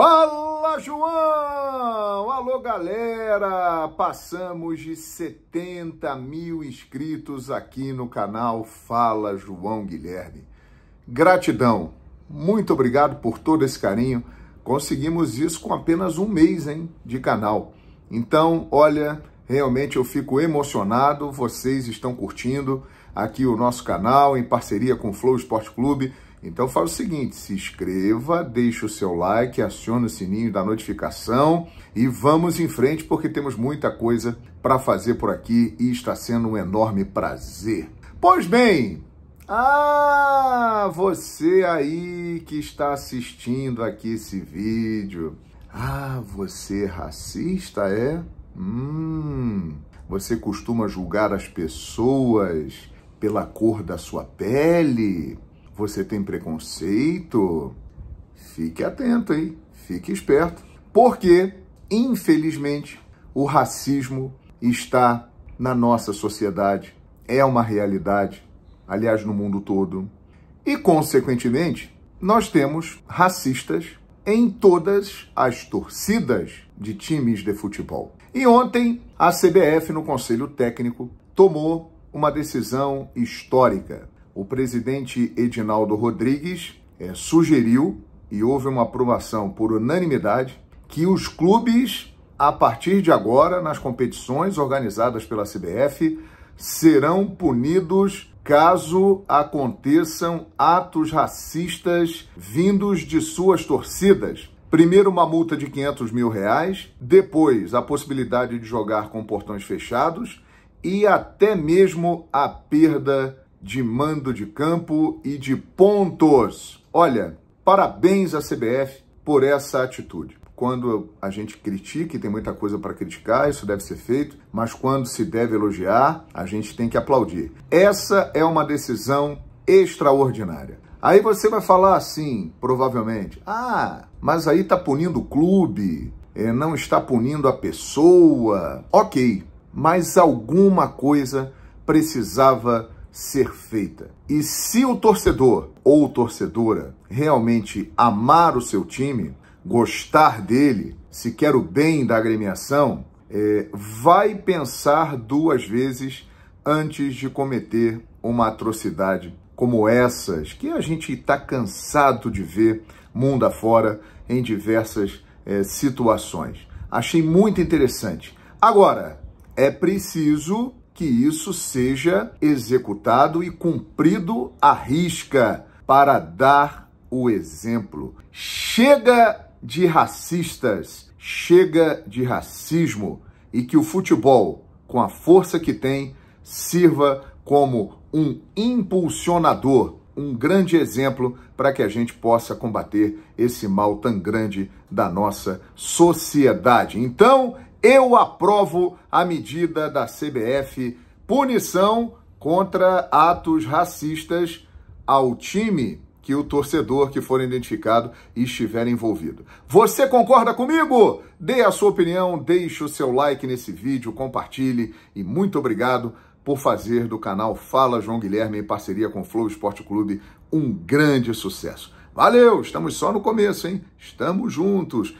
Fala, João! Alô, galera! Passamos de 70 mil inscritos aqui no canal Fala João Guilherme. Gratidão! Muito obrigado por todo esse carinho. Conseguimos isso com apenas um mês hein, de canal. Então, olha, realmente eu fico emocionado. Vocês estão curtindo aqui o nosso canal em parceria com o Flow Esporte Clube. Então faz o seguinte, se inscreva, deixe o seu like, acione o sininho da notificação e vamos em frente porque temos muita coisa para fazer por aqui e está sendo um enorme prazer. Pois bem, ah, você aí que está assistindo aqui esse vídeo, ah, você é racista é? Hum, você costuma julgar as pessoas pela cor da sua pele? Você tem preconceito? Fique atento aí, fique esperto, porque, infelizmente, o racismo está na nossa sociedade, é uma realidade, aliás, no mundo todo. E, consequentemente, nós temos racistas em todas as torcidas de times de futebol. E ontem, a CBF, no Conselho Técnico, tomou uma decisão histórica o presidente Edinaldo Rodrigues é, sugeriu, e houve uma aprovação por unanimidade, que os clubes, a partir de agora, nas competições organizadas pela CBF, serão punidos caso aconteçam atos racistas vindos de suas torcidas. Primeiro, uma multa de 500 mil reais, depois, a possibilidade de jogar com portões fechados e até mesmo a perda de mando de campo e de pontos. Olha, parabéns à CBF por essa atitude. Quando a gente critica, e tem muita coisa para criticar, isso deve ser feito, mas quando se deve elogiar, a gente tem que aplaudir. Essa é uma decisão extraordinária. Aí você vai falar assim, provavelmente, ah, mas aí está punindo o clube, é, não está punindo a pessoa. Ok, mas alguma coisa precisava ser feita. E se o torcedor ou torcedora realmente amar o seu time, gostar dele, se quer o bem da agremiação, é, vai pensar duas vezes antes de cometer uma atrocidade como essas que a gente está cansado de ver mundo afora em diversas é, situações. Achei muito interessante. Agora, é preciso que isso seja executado e cumprido à risca para dar o exemplo. Chega de racistas, chega de racismo e que o futebol, com a força que tem, sirva como um impulsionador, um grande exemplo para que a gente possa combater esse mal tão grande da nossa sociedade. Então, eu aprovo a medida da CBF, punição contra atos racistas ao time que o torcedor que for identificado estiver envolvido. Você concorda comigo? Dê a sua opinião, deixe o seu like nesse vídeo, compartilhe e muito obrigado por fazer do canal Fala João Guilherme em parceria com o Flow Esporte Clube um grande sucesso. Valeu, estamos só no começo, hein? Estamos juntos.